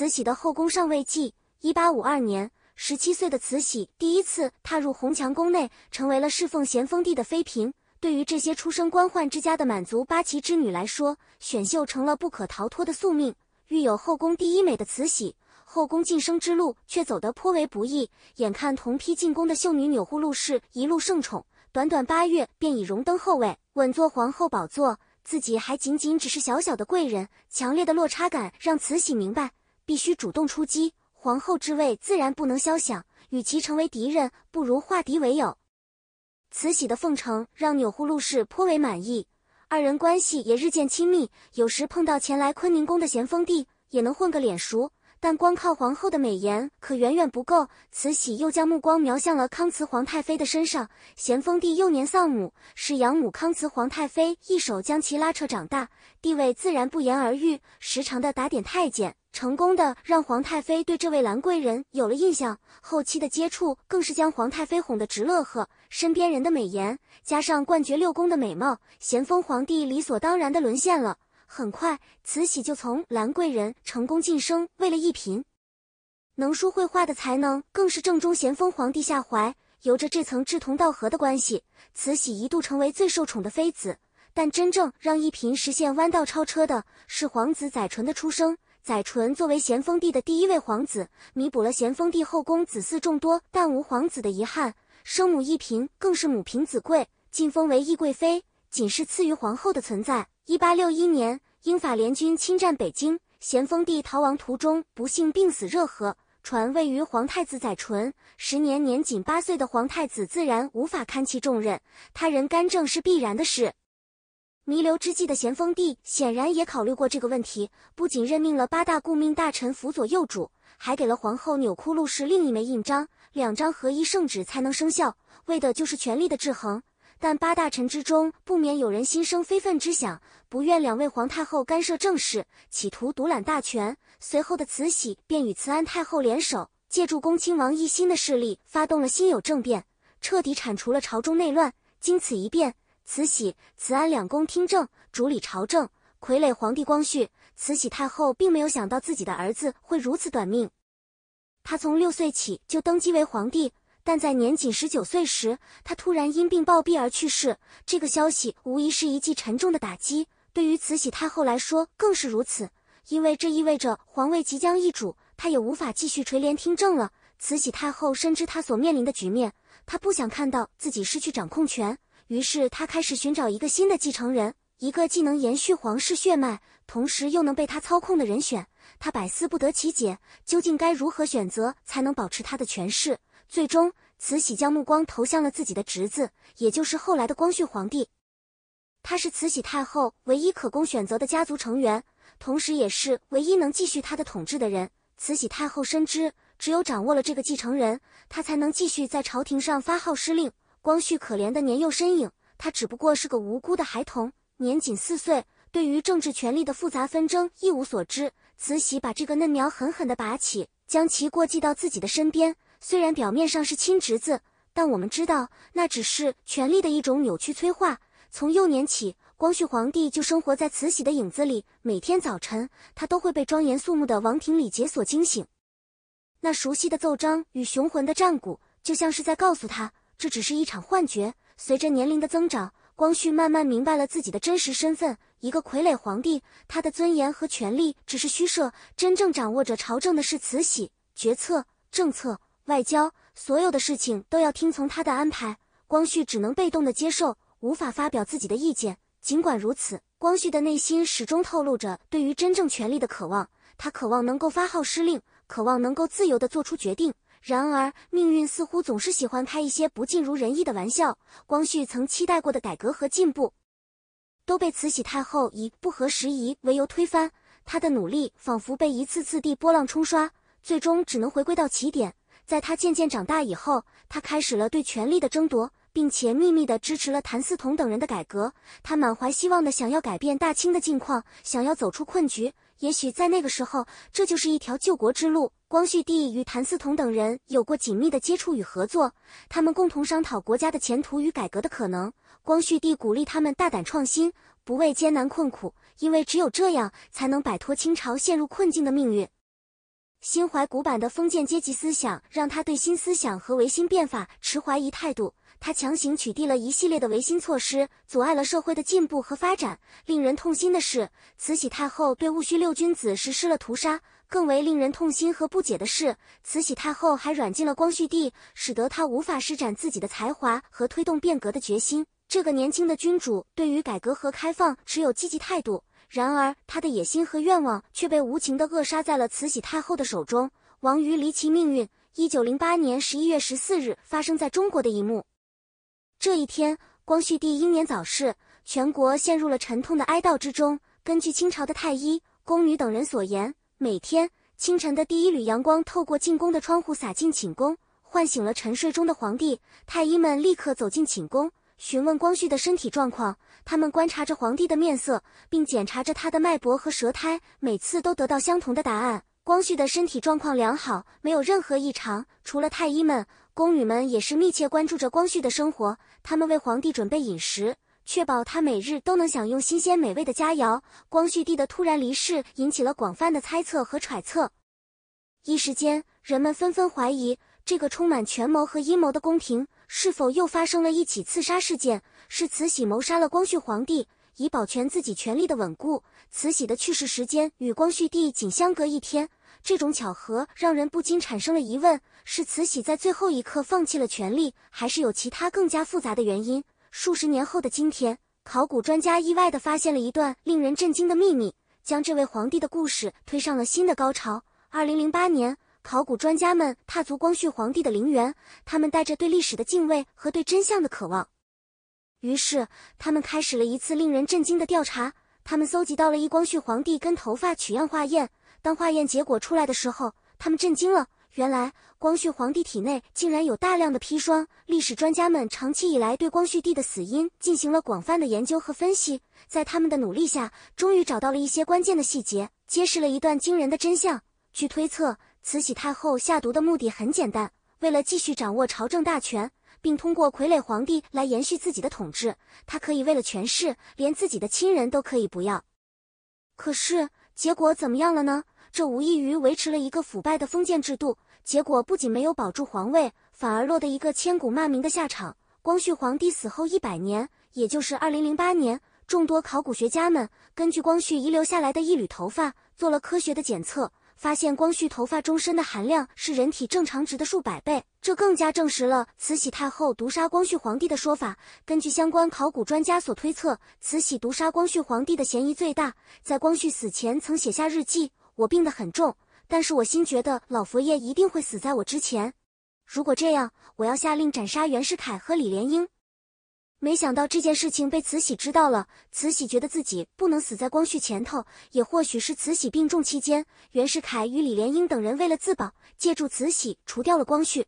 慈禧的后宫上位记。一八五二年，十七岁的慈禧第一次踏入红墙宫内，成为了侍奉咸丰帝的妃嫔。对于这些出身官宦之家的满族八旗之女来说，选秀成了不可逃脱的宿命。欲有后宫第一美的慈禧，后宫晋升之路却走得颇为不易。眼看同批进宫的秀女钮祜禄氏一路盛宠，短短八月便已荣登后位，稳坐皇后宝座，自己还仅仅只是小小的贵人。强烈的落差感让慈禧明白。必须主动出击，皇后之位自然不能消想。与其成为敌人，不如化敌为友。慈禧的奉承让钮祜禄氏颇为满意，二人关系也日渐亲密。有时碰到前来坤宁宫的咸丰帝，也能混个脸熟。但光靠皇后的美颜可远远不够。慈禧又将目光瞄向了康慈皇太妃的身上。咸丰帝幼年丧母，是养母康慈皇太妃一手将其拉扯长大，地位自然不言而喻。时常的打点太监。成功的让皇太妃对这位兰贵人有了印象，后期的接触更是将皇太妃哄得直乐呵。身边人的美言，加上冠绝六宫的美貌，咸丰皇帝理所当然的沦陷了。很快，慈禧就从兰贵人成功晋升为了一品，能说会画的才能更是正中咸丰皇帝下怀。由着这层志同道合的关系，慈禧一度成为最受宠的妃子。但真正让一品实现弯道超车的是皇子载淳的出生。载淳作为咸丰帝的第一位皇子，弥补了咸丰帝后宫子嗣众多但无皇子的遗憾。生母一嫔更是母凭子贵，晋封为懿贵妃，仅是次于皇后的存在。一八六一年，英法联军侵占北京，咸丰帝逃亡途中不幸病死热河，传位于皇太子载淳。时年年仅八岁的皇太子自然无法堪其重任，他人干政是必然的事。弥留之际的咸丰帝显然也考虑过这个问题，不仅任命了八大顾命大臣辅佐幼主，还给了皇后钮祜禄氏另一枚印章，两张合一圣旨才能生效，为的就是权力的制衡。但八大臣之中不免有人心生非分之想，不愿两位皇太后干涉政事，企图独揽大权。随后的慈禧便与慈安太后联手，借助恭亲王奕欣的势力，发动了辛酉政变，彻底铲除了朝中内乱。经此一变。慈禧、慈安两宫听政，主理朝政，傀儡皇帝光绪。慈禧太后并没有想到自己的儿子会如此短命。他从六岁起就登基为皇帝，但在年仅十九岁时，他突然因病暴毙而去世。这个消息无疑是一记沉重的打击，对于慈禧太后来说更是如此，因为这意味着皇位即将易主，她也无法继续垂帘听政了。慈禧太后深知她所面临的局面，她不想看到自己失去掌控权。于是他开始寻找一个新的继承人，一个既能延续皇室血脉，同时又能被他操控的人选。他百思不得其解，究竟该如何选择才能保持他的权势？最终，慈禧将目光投向了自己的侄子，也就是后来的光绪皇帝。他是慈禧太后唯一可供选择的家族成员，同时也是唯一能继续他的统治的人。慈禧太后深知，只有掌握了这个继承人，他才能继续在朝廷上发号施令。光绪可怜的年幼身影，他只不过是个无辜的孩童，年仅四岁，对于政治权力的复杂纷争一无所知。慈禧把这个嫩苗狠狠地拔起，将其过继到自己的身边。虽然表面上是亲侄子，但我们知道，那只是权力的一种扭曲催化。从幼年起，光绪皇帝就生活在慈禧的影子里。每天早晨，他都会被庄严肃穆的王庭礼节所惊醒，那熟悉的奏章与雄浑的战鼓，就像是在告诉他。这只是一场幻觉。随着年龄的增长，光绪慢慢明白了自己的真实身份——一个傀儡皇帝。他的尊严和权力只是虚设，真正掌握着朝政的是慈禧，决策、政策、外交，所有的事情都要听从他的安排。光绪只能被动地接受，无法发表自己的意见。尽管如此，光绪的内心始终透露着对于真正权力的渴望。他渴望能够发号施令，渴望能够自由地做出决定。然而，命运似乎总是喜欢开一些不尽如人意的玩笑。光绪曾期待过的改革和进步，都被慈禧太后以不合时宜为由推翻。他的努力仿佛被一次次地波浪冲刷，最终只能回归到起点。在他渐渐长大以后，他开始了对权力的争夺，并且秘密的支持了谭嗣同等人的改革。他满怀希望的想要改变大清的境况，想要走出困局。也许在那个时候，这就是一条救国之路。光绪帝与谭嗣同等人有过紧密的接触与合作，他们共同商讨国家的前途与改革的可能。光绪帝鼓励他们大胆创新，不畏艰难困苦，因为只有这样才能摆脱清朝陷入困境的命运。心怀古板的封建阶级思想，让他对新思想和维新变法持怀疑态度。他强行取缔了一系列的维新措施，阻碍了社会的进步和发展。令人痛心的是，慈禧太后对戊戌六君子实施了屠杀。更为令人痛心和不解的是，慈禧太后还软禁了光绪帝，使得他无法施展自己的才华和推动变革的决心。这个年轻的君主对于改革和开放持有积极态度，然而他的野心和愿望却被无情的扼杀在了慈禧太后的手中。亡于离奇命运。一九零八年十一月十四日，发生在中国的一幕。这一天，光绪帝英年早逝，全国陷入了沉痛的哀悼之中。根据清朝的太医、宫女等人所言，每天清晨的第一缕阳光透过进宫的窗户洒进寝宫，唤醒了沉睡中的皇帝。太医们立刻走进寝宫，询问光绪的身体状况。他们观察着皇帝的面色，并检查着他的脉搏和舌苔，每次都得到相同的答案：光绪的身体状况良好，没有任何异常。除了太医们。宫女们也是密切关注着光绪的生活，他们为皇帝准备饮食，确保他每日都能享用新鲜美味的佳肴。光绪帝的突然离世引起了广泛的猜测和揣测，一时间，人们纷纷怀疑这个充满权谋和阴谋的宫廷是否又发生了一起刺杀事件，是慈禧谋杀了光绪皇帝，以保全自己权力的稳固。慈禧的去世时间与光绪帝仅相隔一天。这种巧合让人不禁产生了疑问：是慈禧在最后一刻放弃了权力，还是有其他更加复杂的原因？数十年后的今天，考古专家意外地发现了一段令人震惊的秘密，将这位皇帝的故事推上了新的高潮。二零零八年，考古专家们踏足光绪皇帝的陵园，他们带着对历史的敬畏和对真相的渴望，于是他们开始了一次令人震惊的调查。他们搜集到了一光绪皇帝根头发，取样化验。当化验结果出来的时候，他们震惊了。原来光绪皇帝体内竟然有大量的砒霜。历史专家们长期以来对光绪帝的死因进行了广泛的研究和分析，在他们的努力下，终于找到了一些关键的细节，揭示了一段惊人的真相。据推测，慈禧太后下毒的目的很简单，为了继续掌握朝政大权，并通过傀儡皇帝来延续自己的统治。她可以为了权势，连自己的亲人都可以不要。可是。结果怎么样了呢？这无异于维持了一个腐败的封建制度。结果不仅没有保住皇位，反而落得一个千古骂名的下场。光绪皇帝死后一百年，也就是二零零八年，众多考古学家们根据光绪遗留下来的一缕头发，做了科学的检测。发现光绪头发中砷的含量是人体正常值的数百倍，这更加证实了慈禧太后毒杀光绪皇帝的说法。根据相关考古专家所推测，慈禧毒杀光绪皇帝的嫌疑最大。在光绪死前曾写下日记：“我病得很重，但是我心觉得老佛爷一定会死在我之前。如果这样，我要下令斩杀袁世凯和李莲英。”没想到这件事情被慈禧知道了，慈禧觉得自己不能死在光绪前头，也或许是慈禧病重期间，袁世凯与李莲英等人为了自保，借助慈禧除掉了光绪。